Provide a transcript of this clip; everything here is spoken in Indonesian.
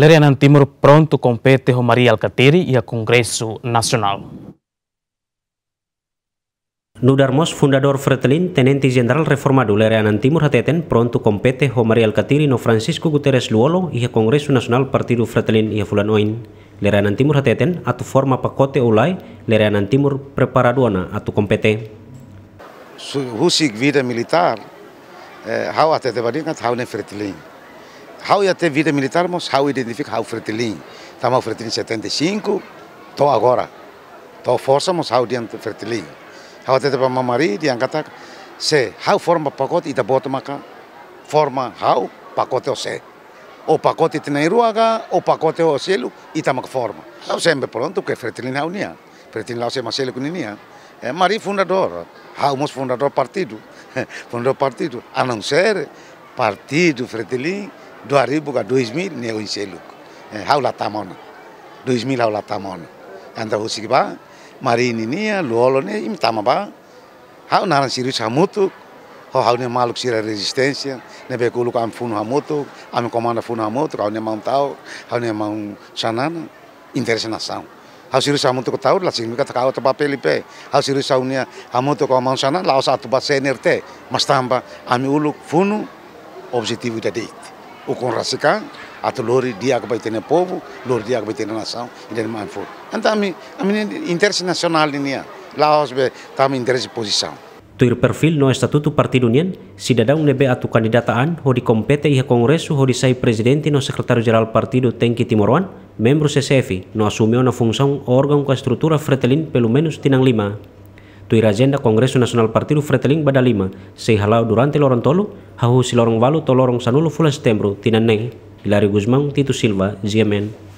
Lerianan Timur pronto compete com Maria Alcatiri e a Congresso Nacional. Nudarmos, fundador Fretelin, tenente general reformado Lereanan Timur Hateten, pronto compete Homari Alcatiri no Francisco Guterres Luolo e a Congresso Nacional Partido Fretelin e a Fulan Oin. Timur Hateten, atu forma pacote ulai, Lereanan Timur preparaduana atu compete. Husik vida militar, eh, hau atete badinat hau ne Fretelin. How ia ter vida militar, mas how identifica how fretilin. Estamos tá ao fretilin 75, estou agora. Estou força, mas how diante fretilin. How até para mamari, diante kata, se how forma pacote e da bota maca, forma how pacote é ou se. O pacote tem ruaga, o pacote é o selo e tamak forma. Eu sempre pronto que fretilin how nia. Fretilin lá se maselo com nia. É mari fundador, how mos fundador partido. fundador partido, a não ser partido fretilin dua Duari buka 2000 neun seluk. Haula tamon. 2000 haula tamon. Anta husi ba mari ini nia luolo ne im tamaba. Hau naran sirus hamutu, Ho hau ne maluk sira resistensi, Ne be kuluk am funu hamutuk. Am komanda funu hamutuk. Hau ne mau tau. Hau ne mau sanana. saung. Hau sirus hamutuk tau la significa ta kau tepa pelipe. Hau sirus saunia hamutuk au mau sana la satu ba senerte. Mas tamba ami uluk funu objektif udah deh o conracicar, atau lori dia que vai ter no povo, lori dia que vai ter na nação, e dele mais for. Então, a minha, a minha interesse nacional linha, lá os be, tá minha interesse posição. Tuir perfil no estatuto partido nian, cidadão nebe atu candidataan, ho di compete iha kongresu ho di sai presidente no secretario jeral partido tengki Timoruan, membro CCF, no assumiu na função órgão com a estrutura fretelin pelu menos tinang lima, tuir agenda Kongres Nasional Partido Freteling pada lima, sehalau durante lorong tolu, hahu silorong walu tolorong sanulu fulan setembro, tinanei, Hilary Guzmang, Titu Silva, Ziemen.